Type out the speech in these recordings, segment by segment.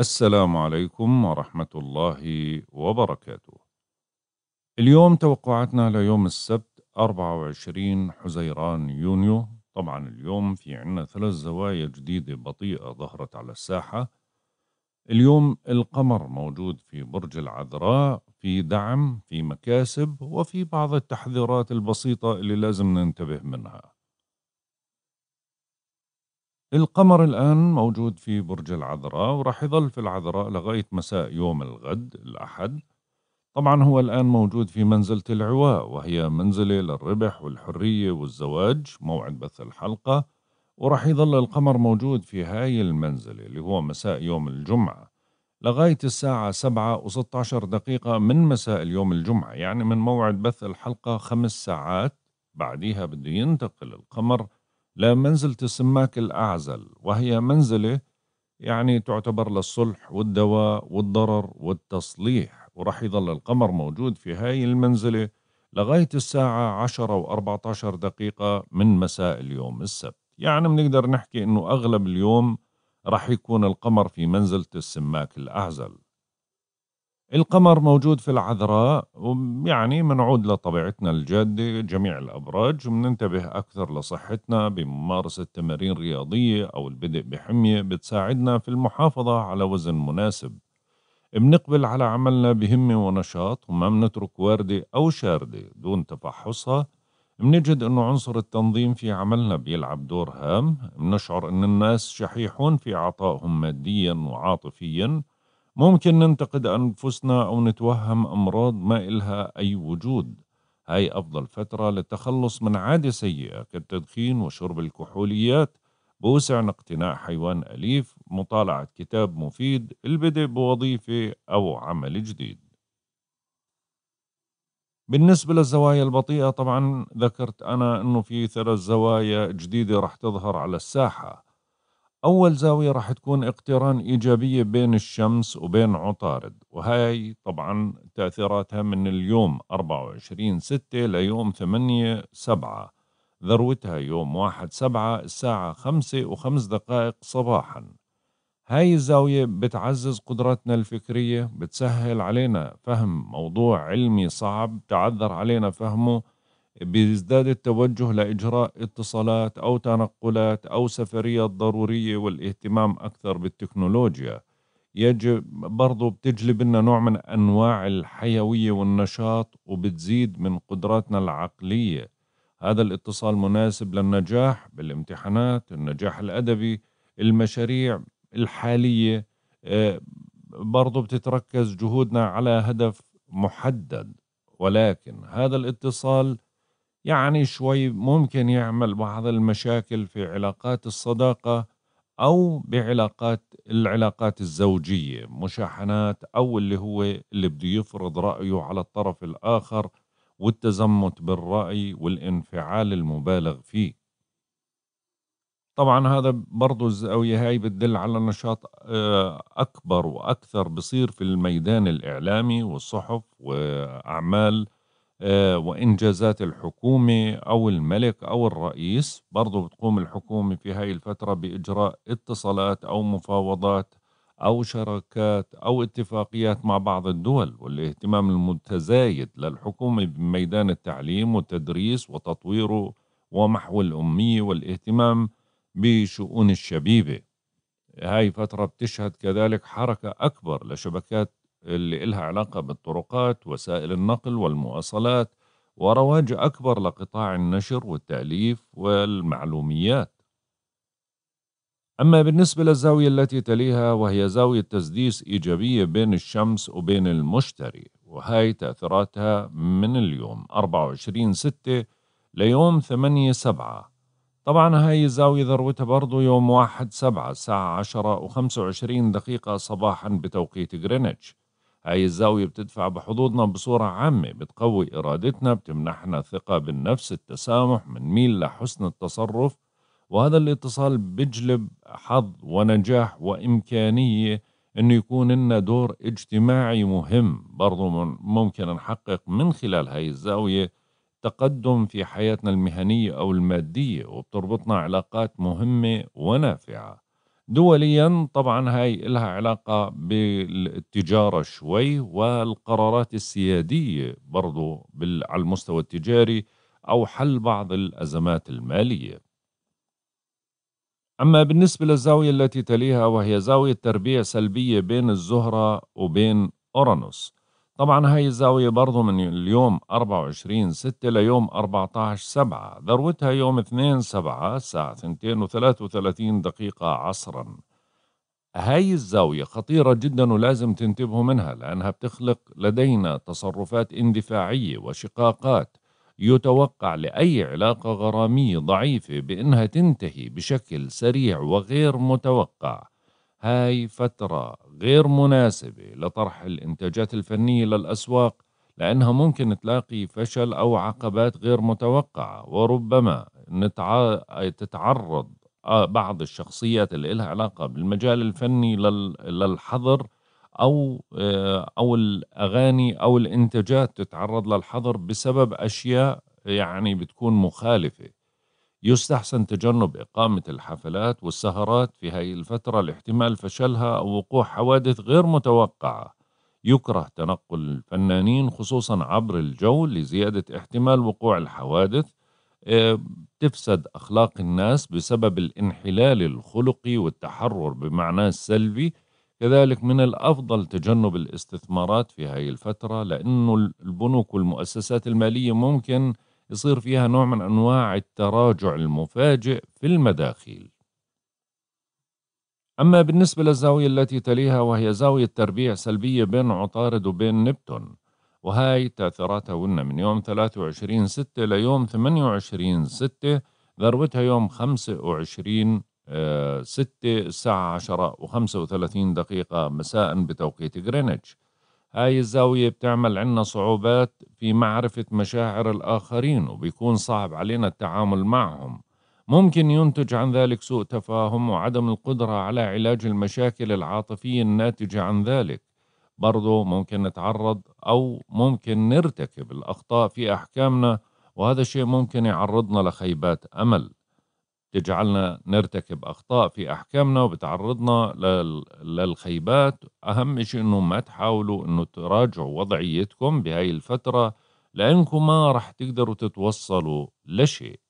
السلام عليكم ورحمة الله وبركاته. اليوم توقعاتنا ليوم السبت 24 حزيران يونيو، طبعا اليوم في عنا ثلاث زوايا جديدة بطيئة ظهرت على الساحة. اليوم القمر موجود في برج العذراء، في دعم، في مكاسب، وفي بعض التحذيرات البسيطة اللي لازم ننتبه منها. القمر الآن موجود في برج العذراء وراح يظل في العذراء لغاية مساء يوم الغد الأحد طبعا هو الآن موجود في منزلة العواء وهي منزلة للربح والحرية والزواج موعد بث الحلقة وراح يظل القمر موجود في هاي المنزلة اللي هو مساء يوم الجمعة لغاية الساعة سبعة وستة عشر دقيقة من مساء اليوم الجمعة يعني من موعد بث الحلقة خمس ساعات بعديها بده ينتقل القمر لمنزلة السماك الأعزل وهي منزلة يعني تعتبر للصلح والدواء والضرر والتصليح ورح يظل القمر موجود في هاي المنزلة لغاية الساعة 10 و 14 دقيقة من مساء اليوم السبت يعني بنقدر نحكي أنه أغلب اليوم رح يكون القمر في منزلة السماك الأعزل القمر موجود في العذراء يعني منعود لطبيعتنا الجادة جميع الأبراج ومننتبه أكثر لصحتنا بممارسة تمارين رياضية أو البدء بحمية بتساعدنا في المحافظة على وزن مناسب بنقبل على عملنا بهمة ونشاط وما بنترك واردة أو شاردة دون تفحصها بنجد أنه عنصر التنظيم في عملنا بيلعب دور هام بنشعر أن الناس شحيحون في عطائهم ماديا وعاطفيا ممكن ننتقد أنفسنا أو نتوهم أمراض ما إلها أي وجود هاي أفضل فترة للتخلص من عادة سيئة كالتدخين وشرب الكحوليات بوسعنا اقتناء حيوان أليف مطالعة كتاب مفيد البدء بوظيفة أو عمل جديد بالنسبة للزوايا البطيئة طبعا ذكرت أنا أنه في ثلاث زوايا جديدة رح تظهر على الساحة أول زاوية راح تكون اقتران إيجابية بين الشمس وبين عطارد وهي طبعا تأثيراتها من اليوم 24 ستة ليوم 8 سبعة ذروتها يوم واحد سبعة الساعة خمسة وخمس دقائق صباحا هاي الزاوية بتعزز قدراتنا الفكرية بتسهل علينا فهم موضوع علمي صعب تعذر علينا فهمه بيزداد التوجه لإجراء اتصالات أو تنقلات أو سفريات ضرورية والاهتمام أكثر بالتكنولوجيا يجب برضو بتجلب لنا نوع من أنواع الحيوية والنشاط وبتزيد من قدراتنا العقلية هذا الاتصال مناسب للنجاح بالامتحانات النجاح الأدبي المشاريع الحالية آه، برضو بتتركز جهودنا على هدف محدد ولكن هذا الاتصال يعني شوي ممكن يعمل بعض المشاكل في علاقات الصداقة أو بعلاقات العلاقات الزوجية مشاحنات أو اللي هو اللي بده يفرض رأيه على الطرف الآخر والتزمت بالرأي والانفعال المبالغ فيه طبعا هذا برضو الزاوية هاي بتدل على نشاط آه، أكبر وأكثر بصير في الميدان الإعلامي والصحف وأعمال آه، وإنجازات الحكومة أو الملك أو الرئيس برضو بتقوم الحكومة في هاي الفترة بإجراء اتصالات أو مفاوضات أو شراكات أو اتفاقيات مع بعض الدول والاهتمام المتزايد للحكومة بميدان التعليم والتدريس وتطويره ومحو الأمية والاهتمام بشؤون الشبيبة هاي فترة بتشهد كذلك حركة أكبر لشبكات اللي إلها علاقة بالطرقات وسائل النقل والمواصلات ورواج أكبر لقطاع النشر والتأليف والمعلوميات أما بالنسبة للزاوية التي تليها وهي زاوية تسديس إيجابية بين الشمس وبين المشتري وهي تأثيراتها من اليوم 24 6 ليوم 8 7 طبعا هاي الزاوية ذروتها برضو يوم 1 7 الساعة 10 و25 دقيقة صباحا بتوقيت غرينتش هاي الزاوية بتدفع بحظوظنا بصورة عامة بتقوي إرادتنا بتمنحنا ثقة بالنفس التسامح بنميل لحسن التصرف وهذا الاتصال بيجلب حظ ونجاح وإمكانية أنه يكون لنا دور اجتماعي مهم برضو ممكن نحقق من خلال هاي الزاوية تقدم في حياتنا المهنية أو المادية وبتربطنا علاقات مهمة ونافعة دوليا طبعا هاي لها علاقة بالتجارة شوي والقرارات السيادية برضو على المستوى التجاري أو حل بعض الأزمات المالية أما بالنسبة للزاوية التي تليها وهي زاوية تربيع سلبية بين الزهرة وبين أورانوس طبعا هاي الزاوية برضو من اليوم 24 ستة ليوم 14 سبعة ذروتها يوم 2 سبعة الساعة 2 و 33 دقيقة عصرا هاي الزاوية خطيرة جدا ولازم تنتبهوا منها لأنها بتخلق لدينا تصرفات اندفاعية وشقاقات يتوقع لأي علاقة غرامية ضعيفة بأنها تنتهي بشكل سريع وغير متوقع هاي فترة غير مناسبة لطرح الإنتاجات الفنية للأسواق لأنها ممكن تلاقي فشل أو عقبات غير متوقعة وربما نتع... تتعرض آه، بعض الشخصيات اللي لها علاقة بالمجال الفني لل... للحظر أو آه، أو الأغاني أو الإنتاجات تتعرض للحظر بسبب أشياء يعني بتكون مخالفة يستحسن تجنب إقامة الحفلات والسهرات في هذه الفترة لاحتمال فشلها أو وقوع حوادث غير متوقعة يكره تنقل الفنانين خصوصا عبر الجو لزيادة احتمال وقوع الحوادث آه، تفسد أخلاق الناس بسبب الانحلال الخلقي والتحرر بمعناه السلبي كذلك من الأفضل تجنب الاستثمارات في هذه الفترة لأنه البنوك والمؤسسات المالية ممكن يصير فيها نوع من أنواع التراجع المفاجئ في المداخيل أما بالنسبة للزاوية التي تليها وهي زاوية تربيع سلبية بين عطارد وبين نبتون وهاي تأثيراتها قلنا من يوم 23 6 ليوم 28 6 ذروتها يوم 25 6 آه، الساعة 10 و35 دقيقة مساء بتوقيت غرينتش هاي الزاوية بتعمل عنا صعوبات في معرفة مشاعر الآخرين وبيكون صعب علينا التعامل معهم ممكن ينتج عن ذلك سوء تفاهم وعدم القدرة على علاج المشاكل العاطفية الناتجة عن ذلك برضو ممكن نتعرض أو ممكن نرتكب الأخطاء في أحكامنا وهذا الشيء ممكن يعرضنا لخيبات أمل بتجعلنا نرتكب أخطاء في أحكامنا وبتعرضنا للخيبات أهم شيء أنه ما تحاولوا أنه تراجعوا وضعيتكم بهاي الفترة لأنكم ما رح تقدروا تتوصلوا لشيء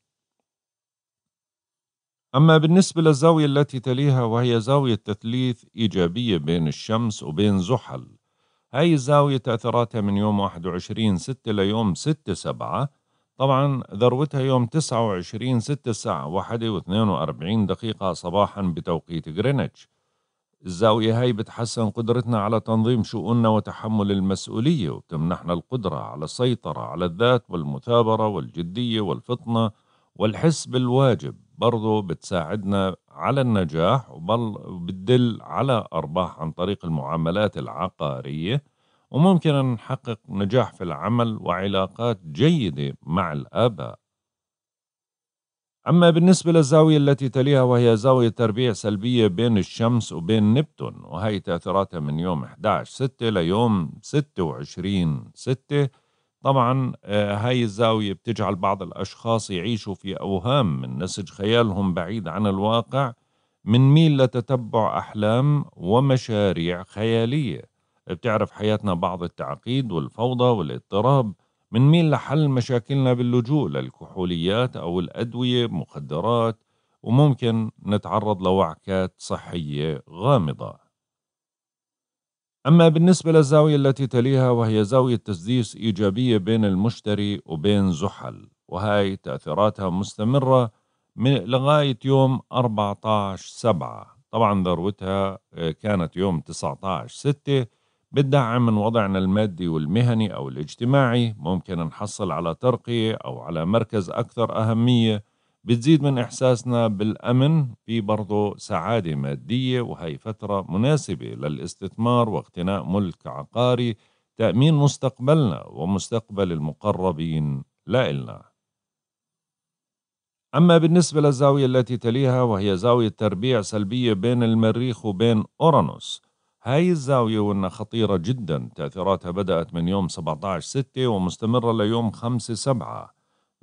أما بالنسبة للزاوية التي تليها وهي زاوية تثليث إيجابية بين الشمس وبين زحل هاي الزاوية تأثيراتها من يوم 21 6 ليوم 6 7 طبعا ذروتها يوم 29 6 الساعة 1 و42 دقيقة صباحا بتوقيت غرينتش الزاوية هاي بتحسن قدرتنا على تنظيم شؤوننا وتحمل المسؤولية وبتمنحنا القدرة على السيطرة على الذات والمثابرة والجدية والفطنة والحس بالواجب برضو بتساعدنا على النجاح وبتدل على أرباح عن طريق المعاملات العقارية وممكن أن نحقق نجاح في العمل وعلاقات جيدة مع الآباء أما بالنسبة للزاوية التي تليها وهي زاوية تربيع سلبية بين الشمس وبين نبتون وهي تأثيراتها من يوم 11 6 ليوم 26 6 طبعا آه، هاي الزاوية بتجعل بعض الأشخاص يعيشوا في أوهام من نسج خيالهم بعيد عن الواقع من ميل لتتبع أحلام ومشاريع خيالية بتعرف حياتنا بعض التعقيد والفوضى والاضطراب منميل لحل مشاكلنا باللجوء للكحوليات أو الأدوية مخدرات وممكن نتعرض لوعكات صحية غامضة أما بالنسبة للزاوية التي تليها وهي زاوية تسديس إيجابية بين المشتري وبين زحل وهي تأثيراتها مستمرة من لغاية يوم 14 سبعة طبعا ذروتها آه، كانت يوم 19 ستة بتدعم من وضعنا المادي والمهني أو الاجتماعي ممكن نحصل على ترقية أو على مركز أكثر أهمية بتزيد من إحساسنا بالأمن في برضو سعادة مادية وهي فترة مناسبة للاستثمار واقتناء ملك عقاري تأمين مستقبلنا ومستقبل المقربين لا إلنا أما بالنسبة للزاوية التي تليها وهي زاوية تربيع سلبية بين المريخ وبين أورانوس هاي الزاوية وإنها خطيرة جدا تأثيراتها بدأت من يوم 17/6 ومستمرة ليوم 5/7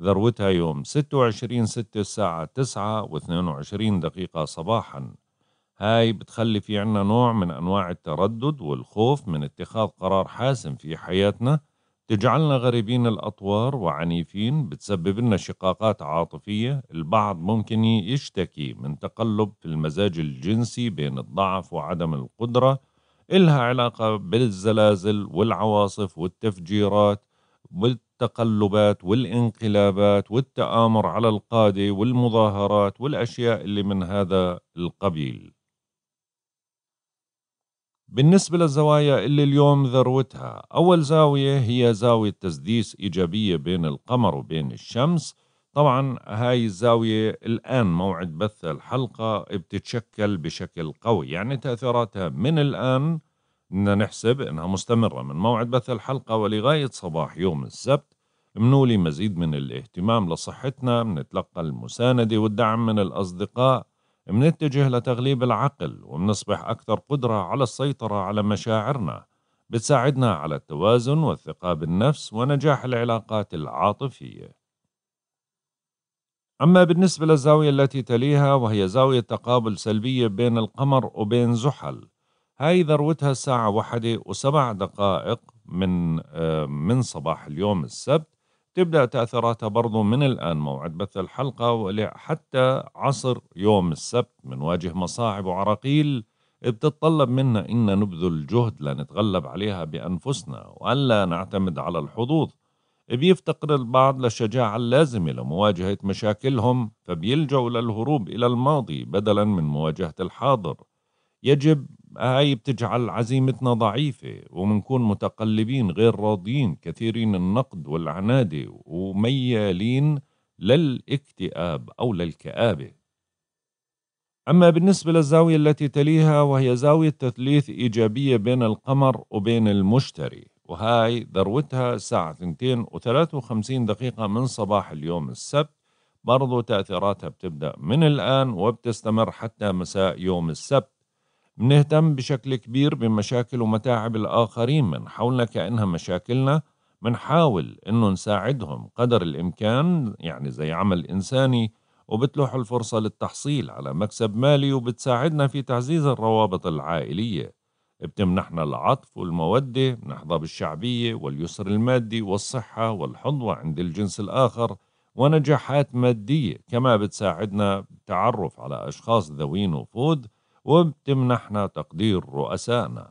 ذروتها يوم 26/6 الساعة 9 و22 دقيقة صباحا هاي بتخلي في عنا نوع من أنواع التردد والخوف من اتخاذ قرار حاسم في حياتنا تجعلنا غريبين الأطوار وعنيفين بتسبب لنا شقاقات عاطفية البعض ممكن يشتكي من تقلب في المزاج الجنسي بين الضعف وعدم القدرة إلها علاقة بالزلازل والعواصف والتفجيرات والتقلبات والانقلابات والتآمر على القادة والمظاهرات والأشياء اللي من هذا القبيل بالنسبة للزوايا اللي اليوم ذروتها أول زاوية هي زاوية تسديس إيجابية بين القمر وبين الشمس طبعا هاي الزاوية الآن موعد بث الحلقة بتتشكل بشكل قوي يعني تأثيراتها من الآن بدنا نحسب أنها مستمرة من موعد بث الحلقة ولغاية صباح يوم السبت منولي مزيد من الاهتمام لصحتنا منتلقى المساندة والدعم من الأصدقاء منتجه لتغليب العقل ومنصبح أكثر قدرة على السيطرة على مشاعرنا بتساعدنا على التوازن والثقة بالنفس ونجاح العلاقات العاطفية أما بالنسبة للزاوية التي تليها وهي زاوية تقابل سلبية بين القمر وبين زحل هاي ذروتها الساعة واحدة وسبع دقائق من من صباح اليوم السبت تبدأ تأثيراتها برضو من الآن موعد بث الحلقة حتى عصر يوم السبت واجه مصاعب وعراقيل بتتطلب منا إن نبذل جهد لنتغلب عليها بأنفسنا وألا نعتمد على الحظوظ بيفتقر البعض للشجاعة اللازمة لمواجهة مشاكلهم فبيلجوا للهروب إلى الماضي بدلا من مواجهة الحاضر يجب هاي بتجعل عزيمتنا ضعيفة ومنكون متقلبين غير راضيين كثيرين النقد والعنادة وميالين للاكتئاب أو للكآبة أما بالنسبة للزاوية التي تليها وهي زاوية تثليث إيجابية بين القمر وبين المشتري وهاي ذروتها الساعة 2 و53 دقيقة من صباح اليوم السبت برضو تأثيراتها بتبدأ من الآن وبتستمر حتى مساء يوم السبت بنهتم بشكل كبير بمشاكل ومتاعب الآخرين من حولنا كأنها مشاكلنا بنحاول إنه نساعدهم قدر الإمكان يعني زي عمل إنساني وبتلوح الفرصة للتحصيل على مكسب مالي وبتساعدنا في تعزيز الروابط العائلية بتمنحنا العطف والمودة بنحظى بالشعبية واليسر المادي والصحة والحظوة عند الجنس الآخر ونجاحات مادية كما بتساعدنا بالتعرف على أشخاص ذوي نفوذ وبتمنحنا تقدير رؤسائنا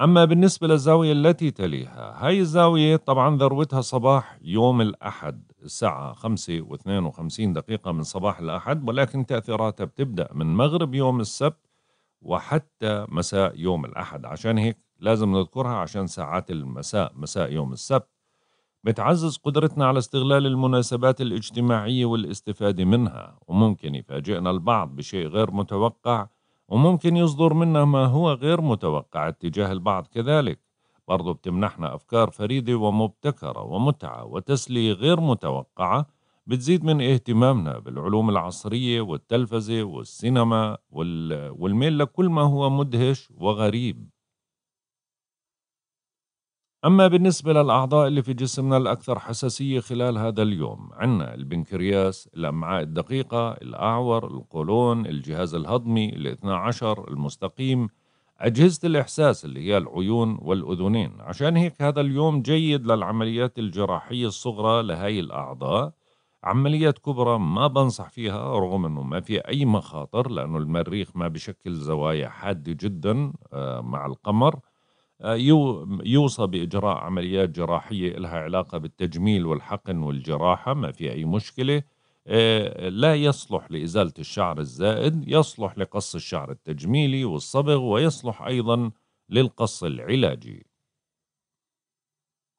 أما بالنسبة للزاوية التي تليها هاي الزاوية طبعا ذروتها صباح يوم الأحد الساعة 5 و52 دقيقة من صباح الأحد ولكن تأثيراتها بتبدأ من مغرب يوم السبت وحتى مساء يوم الأحد عشان هيك لازم نذكرها عشان ساعات المساء مساء يوم السبت بتعزز قدرتنا على استغلال المناسبات الاجتماعية والاستفادة منها وممكن يفاجئنا البعض بشيء غير متوقع وممكن يصدر منا ما هو غير متوقع اتجاه البعض كذلك برضو بتمنحنا أفكار فريدة ومبتكرة ومتعة وتسلية غير متوقعة بتزيد من اهتمامنا بالعلوم العصرية والتلفزة والسينما والميل لكل ما هو مدهش وغريب أما بالنسبة للأعضاء اللي في جسمنا الأكثر حساسية خلال هذا اليوم عنا البنكرياس، الأمعاء الدقيقة، الأعور، القولون، الجهاز الهضمي، الاثنى عشر، المستقيم، أجهزة الإحساس اللي هي العيون والأذنين عشان هيك هذا اليوم جيد للعمليات الجراحية الصغرى لهي الأعضاء عمليات كبرى ما بنصح فيها رغم انه ما في اي مخاطر لانه المريخ ما بشكل زوايا حاده جدا آه، مع القمر آه، يوصى باجراء عمليات جراحيه لها علاقه بالتجميل والحقن والجراحه ما في اي مشكله آه، لا يصلح لازاله الشعر الزائد يصلح لقص الشعر التجميلي والصبغ ويصلح ايضا للقص العلاجي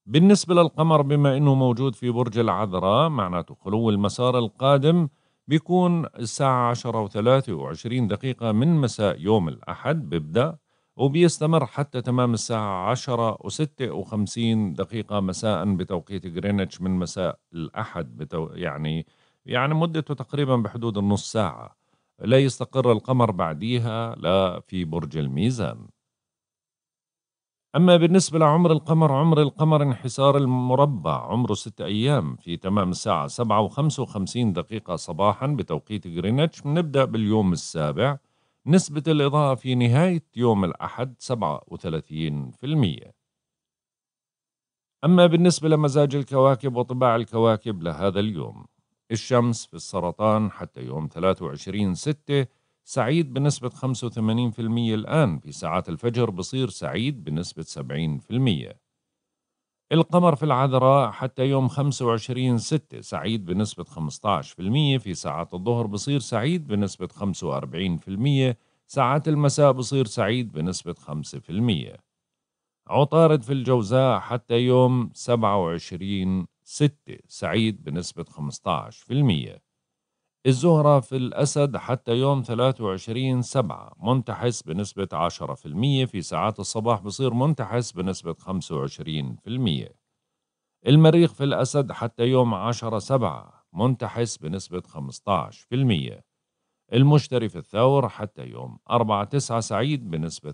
بالنسبة للقمر بما أنه موجود في برج العذراء معناته خلو المسار القادم بيكون الساعة 10 و23 وعشرين دقيقة من مساء يوم الأحد بيبدأ وبيستمر حتى تمام الساعة 10 و56 دقيقة مساء بتوقيت غرينتش من مساء الأحد بتو... يعني يعني مدته تقريبا بحدود النص ساعة لا يستقر القمر بعديها لا في برج الميزان أما بالنسبة لعمر القمر عمر القمر انحسار المربع عمره ست أيام في تمام الساعة سبعة وخمسة وخمسين دقيقة صباحا بتوقيت غرينتش بنبدأ باليوم السابع نسبة الإضاءة في نهاية يوم الأحد سبعة وثلاثين في المية أما بالنسبة لمزاج الكواكب وطباع الكواكب لهذا اليوم الشمس في السرطان حتى يوم ثلاثة وعشرين ستة سعيد بنسبة 85% الآن في ساعات الفجر بصير سعيد بنسبة 70% القمر في العذراء حتى يوم 25 6 سعيد بنسبة 15% في ساعات الظهر بصير سعيد بنسبة 45% ساعات المساء بصير سعيد بنسبة 5% عطارد في الجوزاء حتى يوم 27 6 سعيد بنسبة 15% الزهرة في الأسد حتى يوم 23 سبعة منتحس بنسبة 10% في ساعات الصباح بصير منتحس بنسبة 25% المريخ في الأسد حتى يوم 10 سبعة منتحس بنسبة 15% المشتري في الثور حتى يوم 4 9 سعيد بنسبة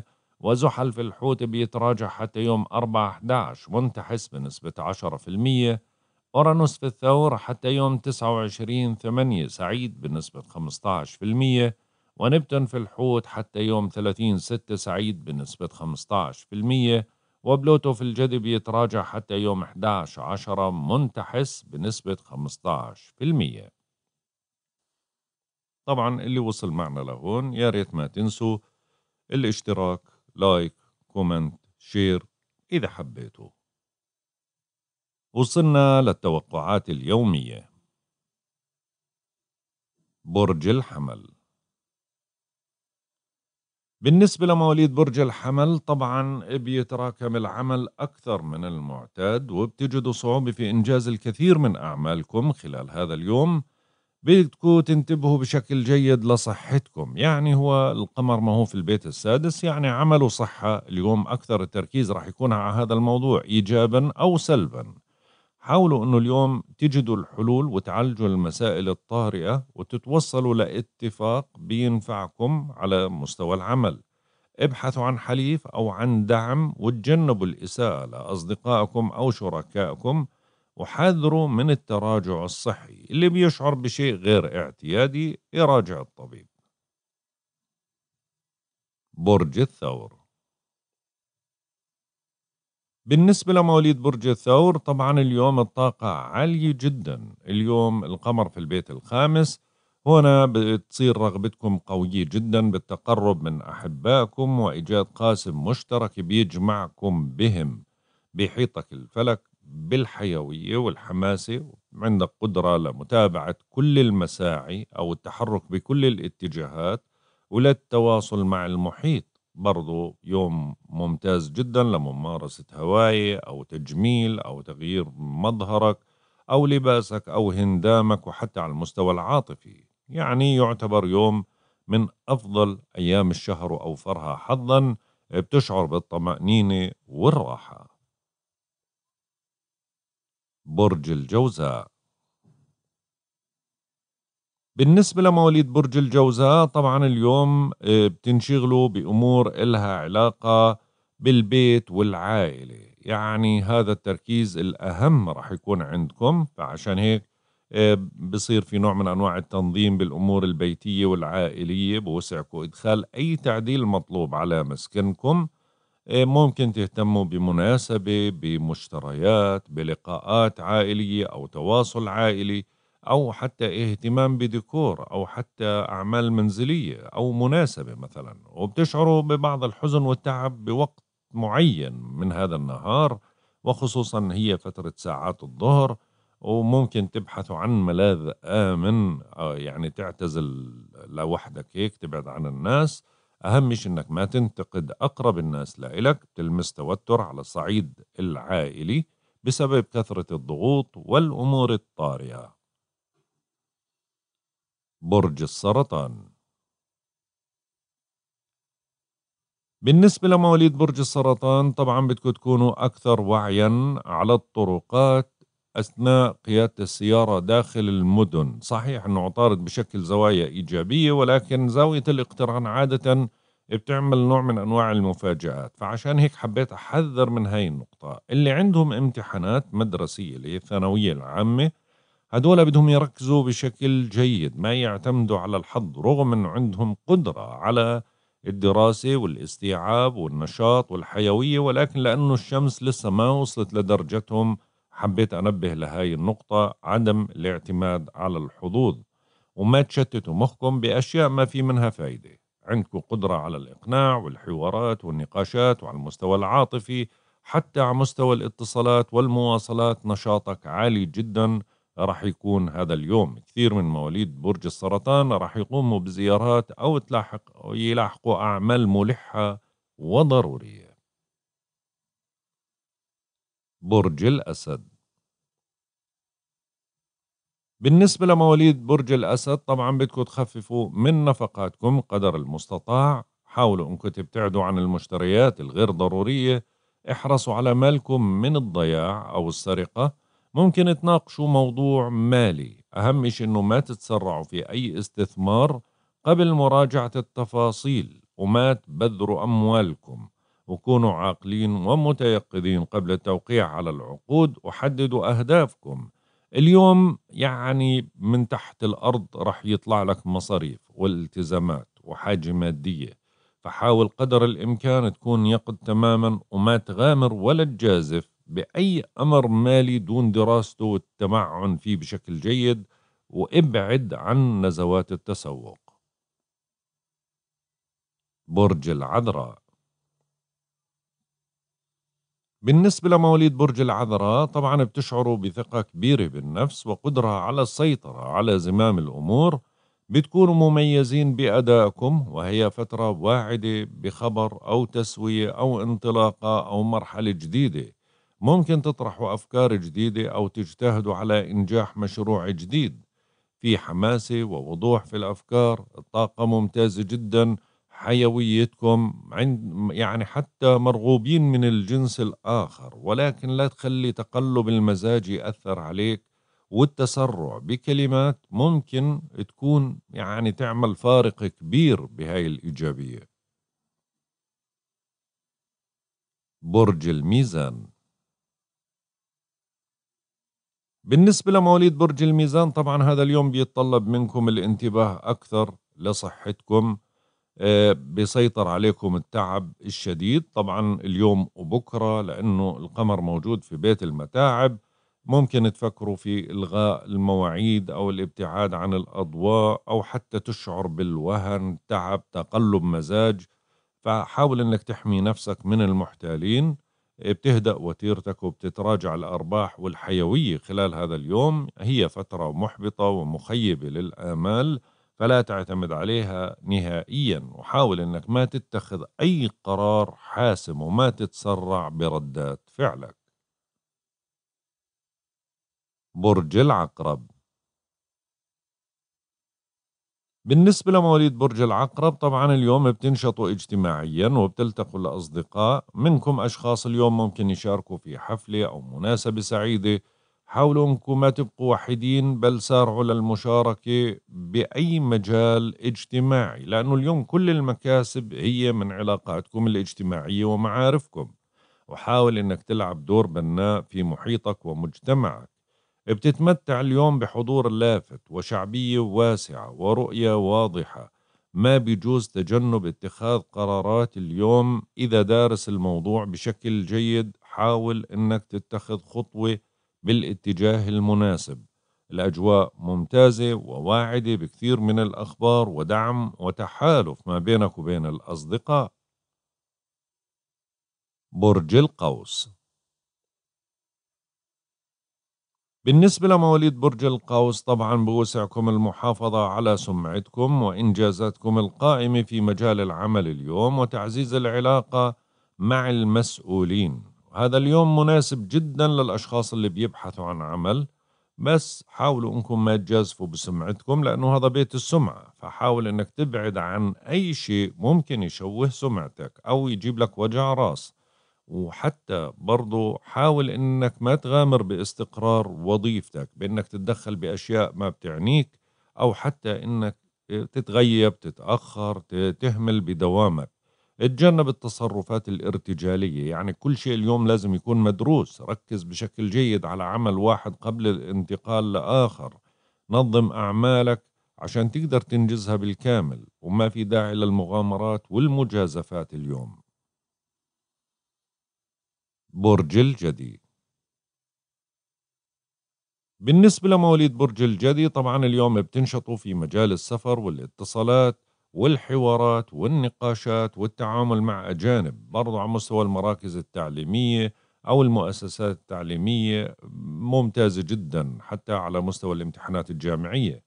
30% وزحل في الحوت بيتراجع حتى يوم 4 11 منتحس بنسبة 10% أورانوس في الثور حتى يوم 29 8 سعيد بنسبة 15% ونبتون في الحوت حتى يوم 30 6 سعيد بنسبة 15% وبلوتو في الجدي بيتراجع حتى يوم 11 10 منتحس بنسبة 15% طبعا اللي وصل معنا لهون يا ريت ما تنسوا الاشتراك لايك كومنت شير إذا حبيتوا وصلنا للتوقعات اليومية برج الحمل بالنسبة لمواليد برج الحمل طبعا بيتراكم العمل أكثر من المعتاد وبتجدوا صعوبة في إنجاز الكثير من أعمالكم خلال هذا اليوم بدكم تنتبهوا بشكل جيد لصحتكم يعني هو القمر ما هو في البيت السادس يعني عمل وصحة اليوم أكثر التركيز راح يكون على هذا الموضوع إيجابا أو سلبا حاولوا أنه اليوم تجدوا الحلول وتعالجوا المسائل الطارئة وتتوصلوا لاتفاق بينفعكم على مستوى العمل ابحثوا عن حليف أو عن دعم وتجنبوا الإساءة لأصدقائكم أو شركائكم وحذروا من التراجع الصحي اللي بيشعر بشيء غير اعتيادي يراجع الطبيب برج الثور بالنسبة لمواليد برج الثور طبعا اليوم الطاقة عالية جدا اليوم القمر في البيت الخامس هنا بتصير رغبتكم قوية جدا بالتقرب من أحبائكم وإيجاد قاسم مشترك بيجمعكم بهم بيحيطك الفلك بالحيوية والحماسة عندك قدرة لمتابعة كل المساعي أو التحرك بكل الاتجاهات وللتواصل مع المحيط برضو يوم ممتاز جدا لممارسة هواية أو تجميل أو تغيير مظهرك أو لباسك أو هندامك وحتى على المستوى العاطفي يعني يعتبر يوم من أفضل أيام الشهر وأوفرها حظا بتشعر بالطمأنينة والراحة برج الجوزاء بالنسبة لمواليد برج الجوزاء طبعا اليوم آه، بتنشغلوا بأمور إلها علاقة بالبيت والعائلة يعني هذا التركيز الأهم راح يكون عندكم فعشان هيك آه، بصير في نوع من أنواع التنظيم بالأمور البيتية والعائلية بوسعكم إدخال أي تعديل مطلوب على مسكنكم آه، ممكن تهتموا بمناسبة بمشتريات بلقاءات عائلية أو تواصل عائلي أو حتى اهتمام بديكور أو حتى أعمال منزلية أو مناسبة مثلا وبتشعروا ببعض الحزن والتعب بوقت معين من هذا النهار وخصوصا هي فترة ساعات الظهر وممكن تبحثوا عن ملاذ آمن آه، يعني تعتزل لوحدك هيك تبعد عن الناس أهم شيء إنك ما تنتقد أقرب الناس لإلك بتلمس توتر على الصعيد العائلي بسبب كثرة الضغوط والأمور الطارئة برج السرطان بالنسبة لمواليد برج السرطان طبعا بدكم تكونوا أكثر وعيا على الطرقات أثناء قيادة السيارة داخل المدن صحيح أنه عطارد بشكل زوايا إيجابية ولكن زاوية الاقتران عادة بتعمل نوع من أنواع المفاجآت فعشان هيك حبيت أحذر من هاي النقطة اللي عندهم امتحانات مدرسية اللي هي الثانوية العامة هدول بدهم يركزوا بشكل جيد ما يعتمدوا على الحظ رغم أنه عندهم قدرة على الدراسة والاستيعاب والنشاط والحيوية ولكن لأنه الشمس لسه ما وصلت لدرجتهم حبيت أنبه لهاي النقطة عدم الاعتماد على الحظوظ وما تشتتوا مخكم بأشياء ما في منها فايدة عندكم قدرة على الإقناع والحوارات والنقاشات وعلى المستوى العاطفي حتى على مستوى الاتصالات والمواصلات نشاطك عالي جداً راح يكون هذا اليوم كثير من مواليد برج السرطان راح يقوموا بزيارات أو تلاحق أو يلاحقوا أعمال ملحة وضرورية برج الأسد بالنسبة لمواليد برج الأسد طبعا بدكم تخففوا من نفقاتكم قدر المستطاع حاولوا أنكم تبتعدوا عن المشتريات الغير ضرورية احرصوا على مالكم من الضياع أو السرقة ممكن تناقشوا موضوع مالي أهم شيء أنه ما تتسرعوا في أي استثمار قبل مراجعة التفاصيل وما تبذروا أموالكم وكونوا عاقلين ومتيقظين قبل التوقيع على العقود وحددوا أهدافكم اليوم يعني من تحت الأرض رح يطلع لك مصاريف والتزامات وحاجة مادية فحاول قدر الإمكان تكون يقظ تماما وما تغامر ولا تجازف بأي أمر مالي دون دراسته والتمعن فيه بشكل جيد وابعد عن نزوات التسوق برج العذراء بالنسبة لمواليد برج العذراء طبعا بتشعروا بثقة كبيرة بالنفس وقدرة على السيطرة على زمام الأمور بتكونوا مميزين بأدائكم وهي فترة واعدة بخبر أو تسوية أو انطلاقة أو مرحلة جديدة ممكن تطرحوا أفكار جديدة أو تجتهدوا على إنجاح مشروع جديد في حماسة ووضوح في الأفكار الطاقة ممتازة جدا حيويتكم عند يعني حتى مرغوبين من الجنس الآخر ولكن لا تخلي تقلب المزاج يأثر عليك والتسرع بكلمات ممكن تكون يعني تعمل فارق كبير بهاي الإيجابية برج الميزان بالنسبة لمواليد برج الميزان طبعا هذا اليوم بيتطلب منكم الانتباه أكثر لصحتكم آه، بيسيطر عليكم التعب الشديد طبعا اليوم وبكرة لأنه القمر موجود في بيت المتاعب ممكن تفكروا في إلغاء المواعيد أو الابتعاد عن الأضواء أو حتى تشعر بالوهن تعب تقلب مزاج فحاول أنك تحمي نفسك من المحتالين بتهدأ وتيرتك وبتتراجع الأرباح والحيوية خلال هذا اليوم هي فترة محبطة ومخيبة للآمال فلا تعتمد عليها نهائيا وحاول أنك ما تتخذ أي قرار حاسم وما تتسرع بردات فعلك برج العقرب بالنسبة لمواليد برج العقرب طبعا اليوم بتنشطوا اجتماعيا وبتلتقوا لأصدقاء منكم أشخاص اليوم ممكن يشاركوا في حفلة أو مناسبة سعيدة حاولوا أنكم ما تبقوا وحيدين بل سارعوا للمشاركة بأي مجال اجتماعي لأنه اليوم كل المكاسب هي من علاقاتكم الاجتماعية ومعارفكم وحاول أنك تلعب دور بناء في محيطك ومجتمعك بتتمتع اليوم بحضور لافت وشعبية واسعة ورؤية واضحة ما بيجوز تجنب اتخاذ قرارات اليوم إذا دارس الموضوع بشكل جيد حاول أنك تتخذ خطوة بالاتجاه المناسب الأجواء ممتازة وواعدة بكثير من الأخبار ودعم وتحالف ما بينك وبين الأصدقاء برج القوس بالنسبة لمواليد برج القوس طبعا بوسعكم المحافظة على سمعتكم وإنجازاتكم القائمة في مجال العمل اليوم وتعزيز العلاقة مع المسؤولين هذا اليوم مناسب جدا للأشخاص اللي بيبحثوا عن عمل بس حاولوا انكم ما تجازفوا بسمعتكم لانه هذا بيت السمعه فحاول انك تبعد عن اي شيء ممكن يشوه سمعتك او يجيب لك وجع راس وحتى برضو حاول انك ما تغامر باستقرار وظيفتك بانك تتدخل باشياء ما بتعنيك او حتى انك تتغيب تتاخر تهمل بدوامك اتجنب التصرفات الارتجالية يعني كل شيء اليوم لازم يكون مدروس ركز بشكل جيد على عمل واحد قبل الانتقال لآخر نظم أعمالك عشان تقدر تنجزها بالكامل وما في داعي للمغامرات والمجازفات اليوم برج الجدي بالنسبة لمواليد برج الجدي طبعا اليوم بتنشطوا في مجال السفر والاتصالات والحوارات والنقاشات والتعامل مع أجانب برضو على مستوى المراكز التعليمية أو المؤسسات التعليمية ممتازة جدا حتى على مستوى الامتحانات الجامعية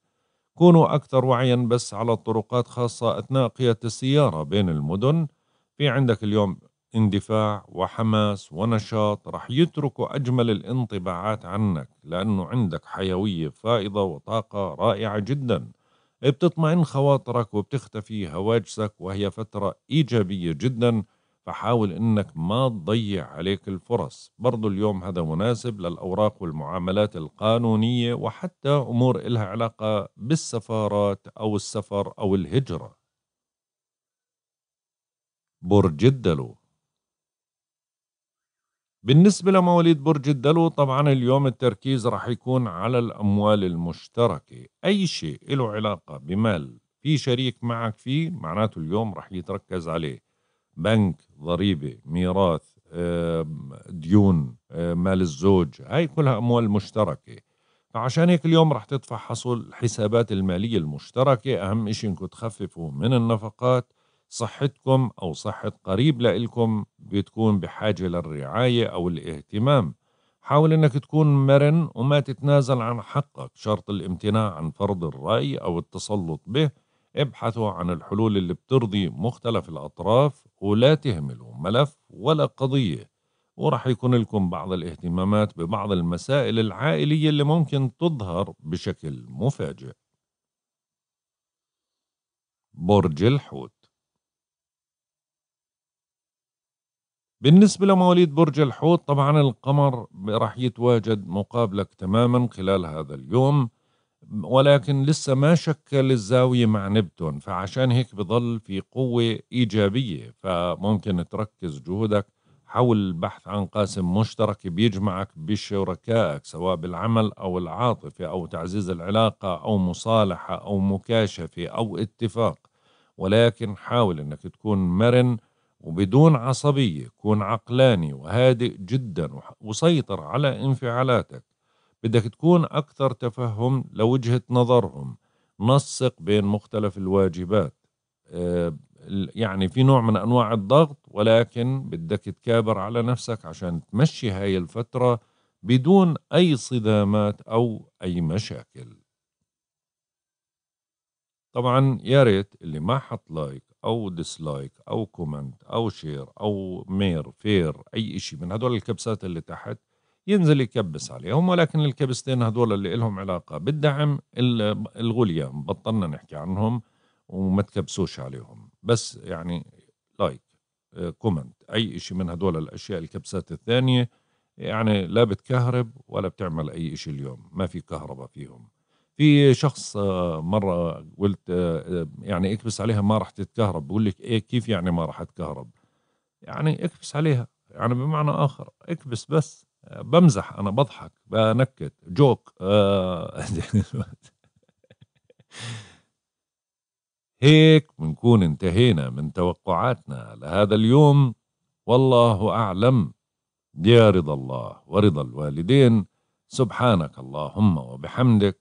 كونوا أكثر وعيا بس على الطرقات خاصة أثناء قيادة السيارة بين المدن في عندك اليوم اندفاع وحماس ونشاط رح يتركوا أجمل الانطباعات عنك لأنه عندك حيوية فائضة وطاقة رائعة جدا بتطمئن خواطرك وبتختفي هواجسك وهي فترة إيجابية جدا فحاول أنك ما تضيع عليك الفرص برضو اليوم هذا مناسب للأوراق والمعاملات القانونية وحتى أمور إلها علاقة بالسفارات أو السفر أو الهجرة برج الدلو بالنسبة لمواليد برج الدلو طبعا اليوم التركيز رح يكون على الأموال المشتركة أي شيء له علاقة بمال في شريك معك فيه معناته اليوم رح يتركز عليه بنك ضريبة ميراث ديون مال الزوج هاي كلها أموال مشتركة فعشان هيك اليوم رح تدفع حصول الحسابات المالية المشتركة أهم إشي إنكم تخففوا من النفقات صحتكم أو صحة قريب لإلكم بتكون بحاجة للرعاية أو الاهتمام حاول أنك تكون مرن وما تتنازل عن حقك شرط الامتناع عن فرض الرأي أو التسلط به ابحثوا عن الحلول اللي بترضي مختلف الأطراف ولا تهملوا ملف ولا قضية ورح يكون لكم بعض الاهتمامات ببعض المسائل العائلية اللي ممكن تظهر بشكل مفاجئ برج الحوت بالنسبة لمواليد برج الحوت طبعا القمر راح يتواجد مقابلك تماما خلال هذا اليوم ولكن لسه ما شكل الزاوية مع نبتون فعشان هيك بضل في قوة إيجابية فممكن تركز جهودك حول البحث عن قاسم مشترك بيجمعك بشركائك سواء بالعمل أو العاطفة أو تعزيز العلاقة أو مصالحة أو مكاشفة أو اتفاق ولكن حاول أنك تكون مرن وبدون عصبية كون عقلاني وهادئ جدا وسيطر على انفعالاتك بدك تكون أكثر تفهم لوجهة نظرهم نسق بين مختلف الواجبات آه، يعني في نوع من أنواع الضغط ولكن بدك تكابر على نفسك عشان تمشي هاي الفترة بدون أي صدامات أو أي مشاكل طبعا يا ريت اللي ما حط لايك او ديسلايك او كومنت او شير او مير فير اي شيء من هدول الكبسات اللي تحت ينزل يكبس عليهم ولكن الكبستين هدول اللي لهم علاقة بالدعم الغليان بطلنا نحكي عنهم وما تكبسوش عليهم بس يعني لايك آه، كومنت اي شيء من هدول الاشياء الكبسات الثانيه يعني لا بتكهرب ولا بتعمل اي شيء اليوم ما في كهرباء فيهم في شخص آه، مره قلت آه، آه، يعني اكبس عليها ما راح تتكهرب بقول لك ايه كيف يعني ما راح تتكهرب يعني اكبس عليها يعني بمعنى اخر اكبس بس بمزح انا بضحك بنكت جوك هيك بنكون انتهينا من توقعاتنا لهذا اليوم والله اعلم يا رضا الله ورضا الوالدين سبحانك اللهم وبحمدك